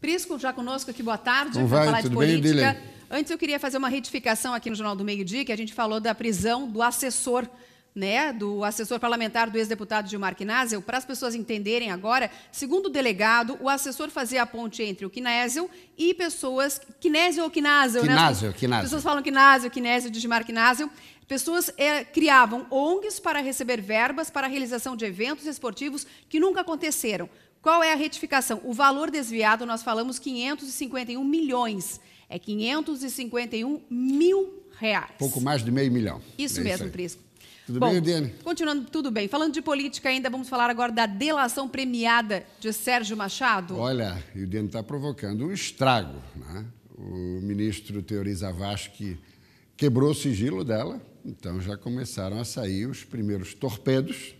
Prisco, já conosco aqui, boa tarde, para falar de política. Bem, Antes eu queria fazer uma retificação aqui no Jornal do Meio Dia, que a gente falou da prisão do assessor né, do assessor parlamentar do ex-deputado Gilmar Knasel, para as pessoas entenderem agora, segundo o delegado, o assessor fazia a ponte entre o Knasel e pessoas. Knasel ou Knasel, né? Knasel, Knasel. Pessoas falam Knasel, Knasel de Gilmar Pessoas é, criavam ONGs para receber verbas para a realização de eventos esportivos que nunca aconteceram. Qual é a retificação? O valor desviado, nós falamos 551 milhões. É 551 mil reais. Pouco mais de meio milhão. Isso é mesmo, isso Prisco. Tudo Bom, bem, Dene? Continuando, tudo bem. Falando de política ainda, vamos falar agora da delação premiada de Sérgio Machado. Olha, o Dene está provocando um estrago. Né? O ministro Teori Zavascki quebrou o sigilo dela, então já começaram a sair os primeiros torpedos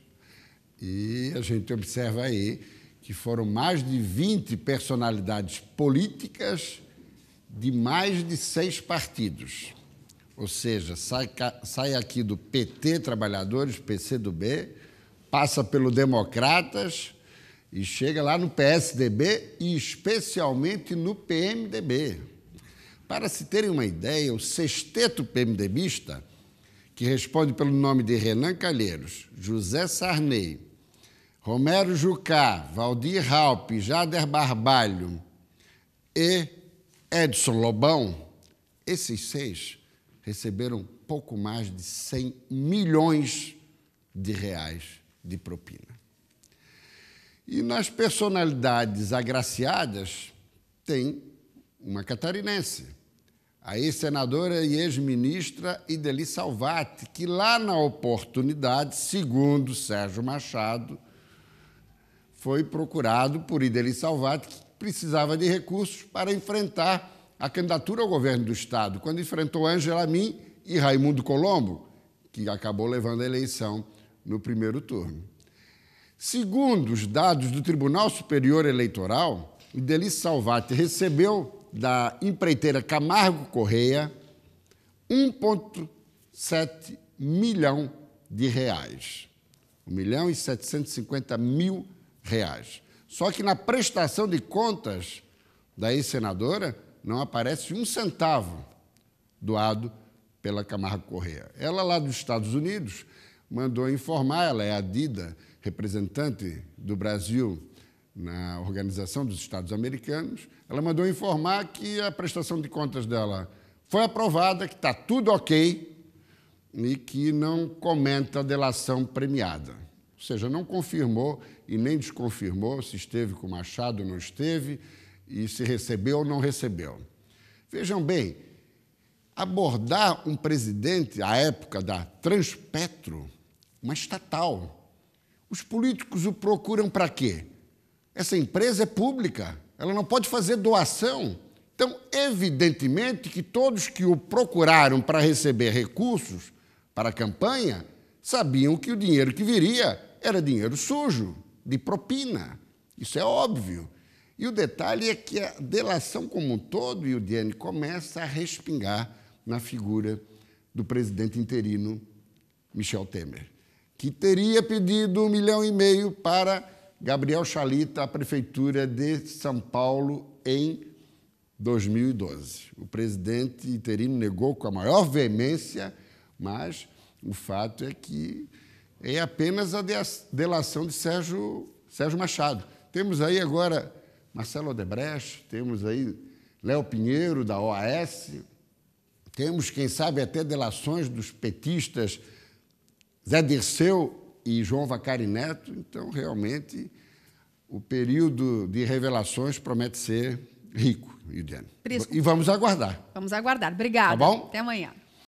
e a gente observa aí que foram mais de 20 personalidades políticas de mais de seis partidos. Ou seja, sai, sai aqui do PT Trabalhadores, PCdoB, passa pelo Democratas e chega lá no PSDB e especialmente no PMDB. Para se terem uma ideia, o sexteto PMDBista, que responde pelo nome de Renan Calheiros, José Sarney, Romero Jucá, Valdir Raup, Jader Barbalho e Edson Lobão, esses seis receberam pouco mais de 100 milhões de reais de propina. E nas personalidades agraciadas tem uma catarinense, a ex-senadora e ex-ministra Ideli Salvati, que lá na oportunidade, segundo Sérgio Machado, foi procurado por Ideli Salvati, que precisava de recursos para enfrentar a candidatura ao governo do Estado, quando enfrentou Ângela Min e Raimundo Colombo, que acabou levando a eleição no primeiro turno. Segundo os dados do Tribunal Superior Eleitoral, Ideli Salvati recebeu da empreiteira Camargo Correia 1,7 milhão de reais. 1 milhão e 750 mil reais reais. Só que na prestação de contas da ex-senadora não aparece um centavo doado pela Camargo Correia. Ela lá dos Estados Unidos mandou informar, ela é a Dida, representante do Brasil na Organização dos Estados Americanos, ela mandou informar que a prestação de contas dela foi aprovada, que está tudo ok e que não comenta a delação premiada. Ou seja, não confirmou e nem desconfirmou se esteve com Machado ou não esteve, e se recebeu ou não recebeu. Vejam bem, abordar um presidente, à época da Transpetro, uma estatal, os políticos o procuram para quê? Essa empresa é pública, ela não pode fazer doação. Então, evidentemente que todos que o procuraram para receber recursos para a campanha sabiam que o dinheiro que viria era dinheiro sujo, de propina. Isso é óbvio. E o detalhe é que a delação como um todo e o DNA começa a respingar na figura do presidente interino Michel Temer, que teria pedido um milhão e meio para Gabriel Chalita a prefeitura de São Paulo em 2012. O presidente interino negou com a maior veemência, mas o fato é que é apenas a delação de Sérgio, Sérgio Machado. Temos aí agora Marcelo Odebrecht, temos aí Léo Pinheiro, da OAS, temos, quem sabe, até delações dos petistas Zé Dirceu e João Vacari Neto. Então, realmente, o período de revelações promete ser rico, Iudiano. E vamos aguardar. Vamos aguardar. Obrigada. Tá bom? Até amanhã.